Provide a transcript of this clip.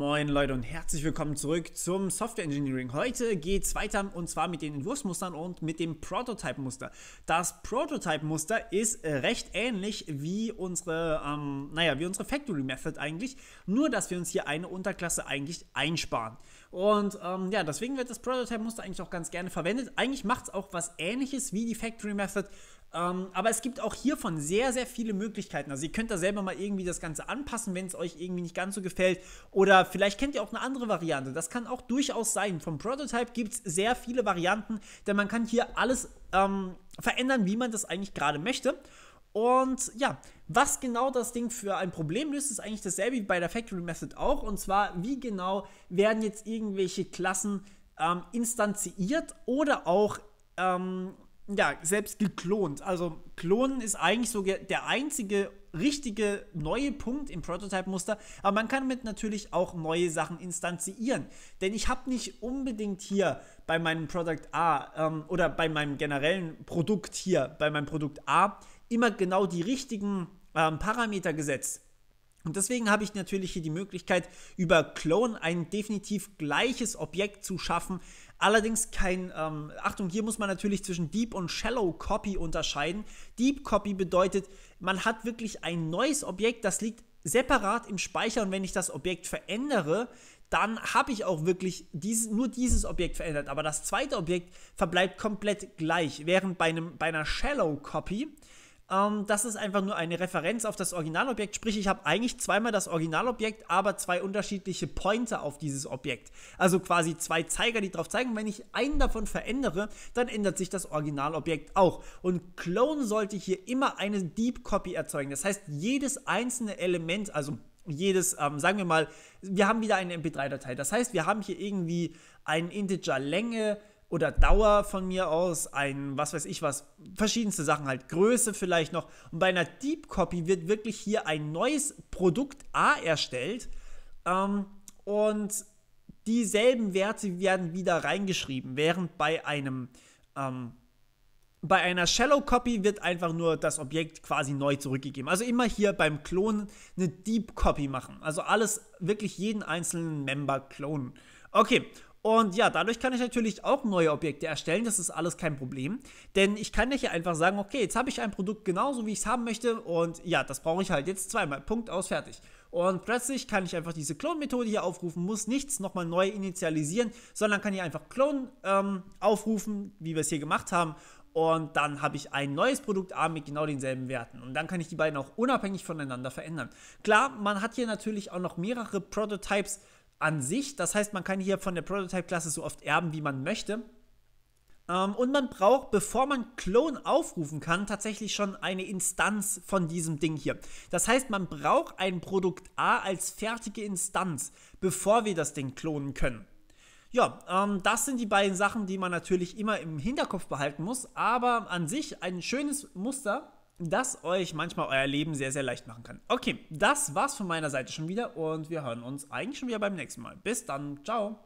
Moin Leute und herzlich willkommen zurück zum Software Engineering. Heute geht es weiter und zwar mit den Entwurfsmustern und mit dem Prototype-Muster. Das Prototype-Muster ist äh, recht ähnlich wie unsere, ähm, naja, wie unsere Factory Method eigentlich, nur dass wir uns hier eine Unterklasse eigentlich einsparen. Und ähm, ja, deswegen wird das Prototype-Muster eigentlich auch ganz gerne verwendet. Eigentlich macht es auch was ähnliches wie die Factory Method, ähm, aber es gibt auch hiervon sehr, sehr viele Möglichkeiten. Also ihr könnt da selber mal irgendwie das Ganze anpassen, wenn es euch irgendwie nicht ganz so gefällt. Oder vielleicht kennt ihr auch eine andere Variante. Das kann auch durchaus sein. Vom Prototype gibt es sehr viele Varianten, denn man kann hier alles ähm, verändern, wie man das eigentlich gerade möchte. Und ja, was genau das Ding für ein Problem löst, ist eigentlich dasselbe wie bei der Factory Method auch. Und zwar, wie genau werden jetzt irgendwelche Klassen ähm, instanziert oder auch ähm, ja, selbst geklont. Also klonen ist eigentlich so der einzige richtige neue Punkt im Prototype-Muster, aber man kann damit natürlich auch neue Sachen instanziieren. Denn ich habe nicht unbedingt hier bei meinem Produkt A ähm, oder bei meinem generellen Produkt hier, bei meinem Produkt A, immer genau die richtigen ähm, Parameter gesetzt. Und deswegen habe ich natürlich hier die Möglichkeit, über Clone ein definitiv gleiches Objekt zu schaffen, Allerdings kein, ähm, Achtung, hier muss man natürlich zwischen Deep und Shallow Copy unterscheiden. Deep Copy bedeutet, man hat wirklich ein neues Objekt, das liegt separat im Speicher und wenn ich das Objekt verändere, dann habe ich auch wirklich dies, nur dieses Objekt verändert. Aber das zweite Objekt verbleibt komplett gleich, während bei, einem, bei einer Shallow Copy ähm, das ist einfach nur eine Referenz auf das Originalobjekt. Sprich, ich habe eigentlich zweimal das Originalobjekt, aber zwei unterschiedliche Pointer auf dieses Objekt. Also quasi zwei Zeiger, die drauf zeigen. Wenn ich einen davon verändere, dann ändert sich das Originalobjekt auch. Und Clone sollte hier immer eine Deep Copy erzeugen. Das heißt, jedes einzelne Element, also jedes, ähm, sagen wir mal, wir haben wieder eine MP3-Datei. Das heißt, wir haben hier irgendwie einen Integer Länge, oder Dauer von mir aus, ein was weiß ich was, verschiedenste Sachen halt, Größe vielleicht noch. Und bei einer Deep Copy wird wirklich hier ein neues Produkt A erstellt ähm, und dieselben Werte werden wieder reingeschrieben, während bei einem ähm, bei einer Shallow Copy wird einfach nur das Objekt quasi neu zurückgegeben. Also immer hier beim Klonen eine Deep Copy machen. Also alles wirklich jeden einzelnen Member klonen. Okay, und ja, dadurch kann ich natürlich auch neue Objekte erstellen. Das ist alles kein Problem. Denn ich kann ja hier einfach sagen, okay, jetzt habe ich ein Produkt genauso, wie ich es haben möchte. Und ja, das brauche ich halt jetzt zweimal. Punkt aus, fertig. Und plötzlich kann ich einfach diese Clone-Methode hier aufrufen, muss nichts nochmal neu initialisieren, sondern kann hier einfach Clone ähm, aufrufen, wie wir es hier gemacht haben. Und dann habe ich ein neues Produkt A mit genau denselben Werten. Und dann kann ich die beiden auch unabhängig voneinander verändern. Klar, man hat hier natürlich auch noch mehrere Prototypes an sich. Das heißt, man kann hier von der Prototype-Klasse so oft erben, wie man möchte. Ähm, und man braucht, bevor man Clone aufrufen kann, tatsächlich schon eine Instanz von diesem Ding hier. Das heißt, man braucht ein Produkt A als fertige Instanz, bevor wir das Ding klonen können. Ja, ähm, das sind die beiden Sachen, die man natürlich immer im Hinterkopf behalten muss, aber an sich ein schönes Muster, das euch manchmal euer Leben sehr, sehr leicht machen kann. Okay, das war's von meiner Seite schon wieder und wir hören uns eigentlich schon wieder beim nächsten Mal. Bis dann, ciao.